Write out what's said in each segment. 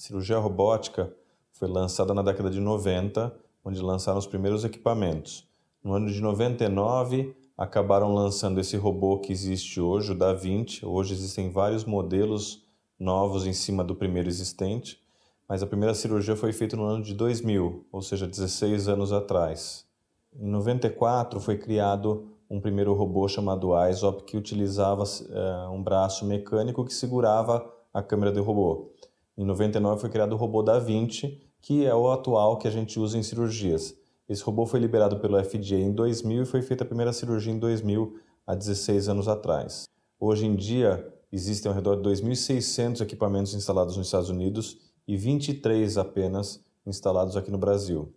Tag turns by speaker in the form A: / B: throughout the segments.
A: Cirurgia robótica foi lançada na década de 90,
B: onde lançaram os primeiros equipamentos. No ano de 99, acabaram lançando esse robô que existe hoje, o Da Vinci. Hoje existem vários modelos novos em cima do primeiro existente, mas a primeira cirurgia foi feita no ano de 2000, ou seja, 16 anos atrás. Em 94 foi criado um primeiro robô chamado ISOP que utilizava uh, um braço mecânico que segurava a câmera do robô. Em 99 foi criado o robô da Vinci, que é o atual que a gente usa em cirurgias. Esse robô foi liberado pelo FDA em 2000 e foi feita a primeira cirurgia em 2000, há 16 anos atrás. Hoje em dia, existem ao redor de 2.600 equipamentos instalados nos Estados Unidos e 23 apenas instalados aqui no Brasil.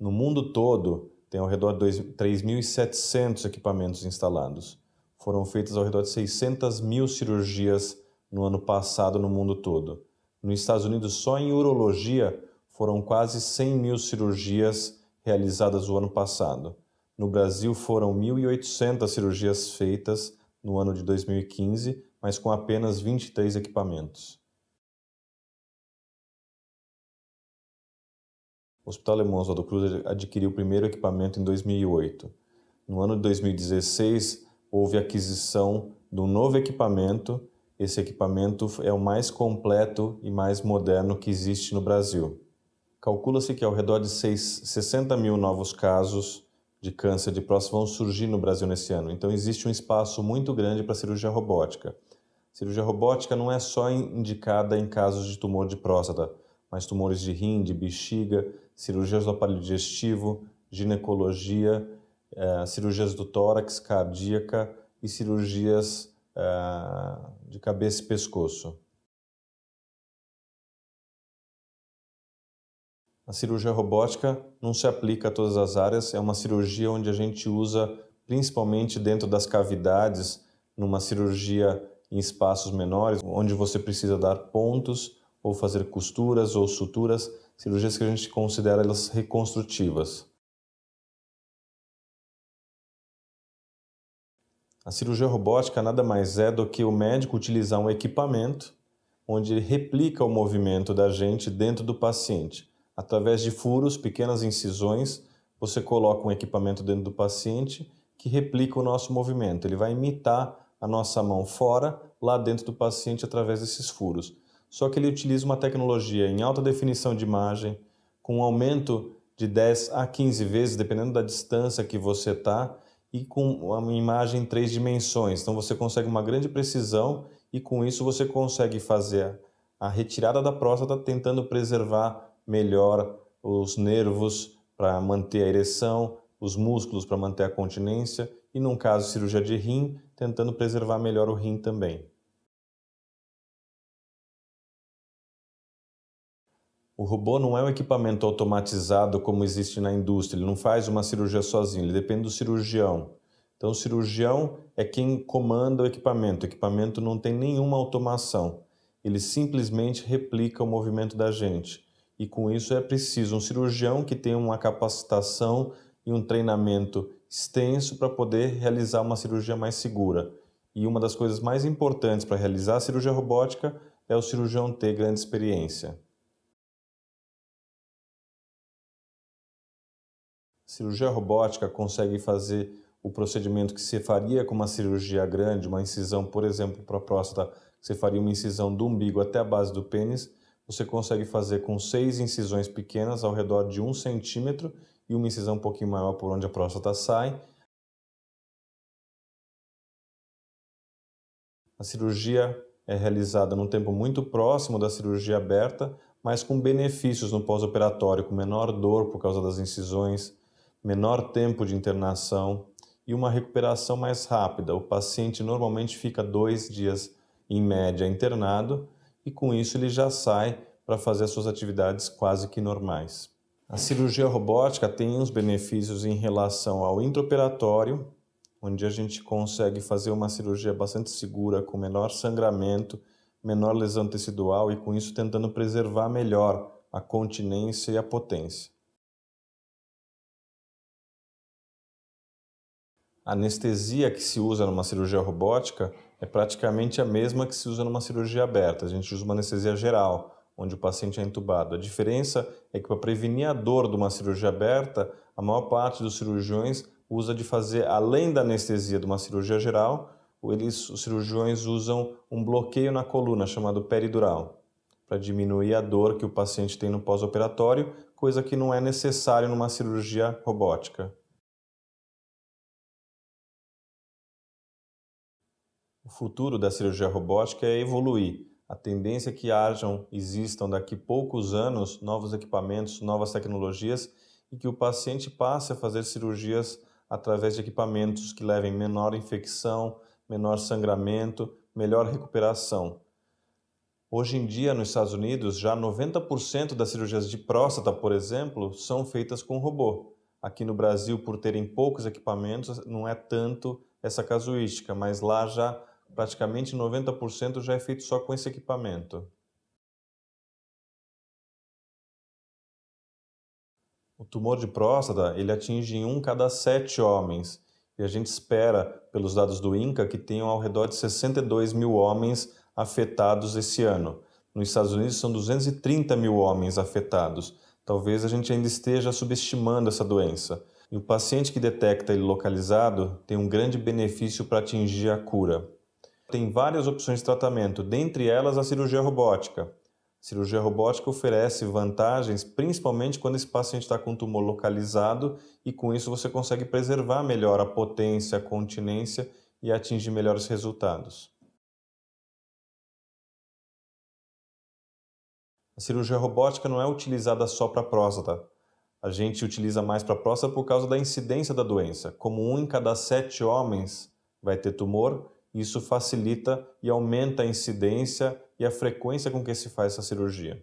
B: No mundo todo, tem ao redor de 3.700 equipamentos instalados. Foram feitas ao redor de 600 mil cirurgias no ano passado no mundo todo. Nos Estados Unidos, só em urologia foram quase 100 mil cirurgias realizadas o ano passado. No Brasil, foram 1.800 cirurgias
A: feitas no ano de 2015, mas com apenas 23 equipamentos. O Hospital Lemonso do Cruz adquiriu o primeiro equipamento em 2008. No ano de 2016,
B: houve aquisição de um novo equipamento esse equipamento é o mais completo e mais moderno que existe no Brasil. Calcula-se que ao redor de 6, 60 mil novos casos de câncer de próstata vão surgir no Brasil nesse ano. Então existe um espaço muito grande para cirurgia robótica. Cirurgia robótica não é só indicada em casos de tumor de próstata, mas tumores de rim, de bexiga, cirurgias do aparelho digestivo, ginecologia, eh, cirurgias do tórax, cardíaca
A: e cirurgias uh, de cabeça e pescoço. A cirurgia robótica não se aplica a todas as áreas, é uma cirurgia onde a gente usa principalmente dentro das
B: cavidades, numa cirurgia em espaços menores, onde você precisa dar pontos
A: ou fazer costuras ou suturas, cirurgias que a gente considera elas reconstrutivas. A cirurgia robótica nada mais é do que o médico utilizar um equipamento onde ele
B: replica o movimento da gente dentro do paciente. Através de furos, pequenas incisões, você coloca um equipamento dentro do paciente que replica o nosso movimento. Ele vai imitar a nossa mão fora, lá dentro do paciente, através desses furos. Só que ele utiliza uma tecnologia em alta definição de imagem, com um aumento de 10 a 15 vezes, dependendo da distância que você está e com uma imagem em três dimensões. Então você consegue uma grande precisão e com isso você consegue fazer a retirada da próstata tentando preservar melhor os nervos para manter a ereção, os músculos para manter a continência e num caso cirurgia de rim,
A: tentando preservar melhor o rim também. O robô não é um equipamento automatizado como existe
B: na indústria, ele não faz uma cirurgia sozinho, ele depende do cirurgião. Então, o cirurgião é quem comanda o equipamento. O equipamento não tem nenhuma automação, ele simplesmente replica o movimento da gente. E com isso é preciso um cirurgião que tenha uma capacitação e um treinamento extenso para poder realizar uma cirurgia mais
A: segura. E uma das coisas mais importantes para realizar a cirurgia robótica é o cirurgião ter grande experiência. cirurgia robótica consegue fazer o procedimento que se faria com uma
B: cirurgia grande, uma incisão, por exemplo, para a próstata, você faria uma incisão do umbigo até a base do pênis, você consegue fazer com seis incisões pequenas ao redor de um centímetro
A: e uma incisão um pouquinho maior por onde a próstata sai. A cirurgia é realizada num tempo muito próximo
B: da cirurgia aberta, mas com benefícios no pós-operatório, com menor dor por causa das incisões, menor tempo de internação e uma recuperação mais rápida. O paciente normalmente fica dois dias em média internado e com isso ele já sai para fazer as suas atividades quase que normais. A cirurgia robótica tem uns benefícios em relação ao intraoperatório, onde a gente consegue fazer uma cirurgia bastante segura, com menor sangramento, menor lesão tecidual e com
A: isso tentando preservar melhor a continência e a potência. a anestesia que se usa numa cirurgia robótica é praticamente a mesma que se usa numa cirurgia aberta. A gente usa uma anestesia
B: geral, onde o paciente é entubado. A diferença é que para prevenir a dor de uma cirurgia aberta, a maior parte dos cirurgiões usa de fazer, além da anestesia de uma cirurgia geral, eles, os cirurgiões usam um bloqueio na coluna chamado peridural,
A: para diminuir a dor que o paciente tem no pós-operatório, coisa que não é necessária numa cirurgia robótica. o futuro da cirurgia robótica é evoluir. A tendência é que hajam,
B: existam daqui poucos anos novos equipamentos, novas tecnologias e que o paciente passe a fazer cirurgias através de equipamentos que levem menor infecção, menor sangramento, melhor recuperação. Hoje em dia, nos Estados Unidos, já 90% das cirurgias de próstata, por exemplo, são feitas com robô. Aqui no Brasil, por terem poucos equipamentos, não é tanto essa casuística,
A: mas lá já praticamente 90% já é feito só com esse equipamento. O tumor de próstata ele atinge em um cada sete homens e a gente espera, pelos dados do
B: INCA, que tenham ao redor de 62 mil homens afetados esse ano. Nos Estados Unidos são 230 mil homens afetados. Talvez a gente ainda esteja subestimando essa doença. E o paciente que detecta ele localizado tem um grande benefício para atingir a cura. Tem várias opções de tratamento, dentre elas a cirurgia robótica. A cirurgia robótica oferece vantagens, principalmente quando esse paciente está com tumor
A: localizado e com isso você consegue preservar melhor a potência, a continência e atingir melhores resultados. A cirurgia robótica não é utilizada só para próstata. A gente utiliza
B: mais para próstata por causa da incidência da doença. Como um em cada sete homens vai ter tumor, isso facilita e aumenta a incidência e a frequência com que se faz essa cirurgia.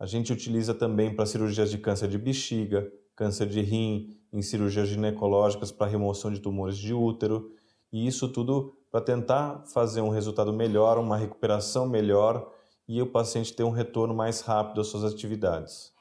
B: A gente utiliza também para cirurgias de câncer de bexiga, câncer de rim, em cirurgias ginecológicas para remoção de tumores de útero, e isso tudo para tentar fazer um resultado melhor, uma recuperação melhor e o paciente ter um retorno mais rápido às suas atividades.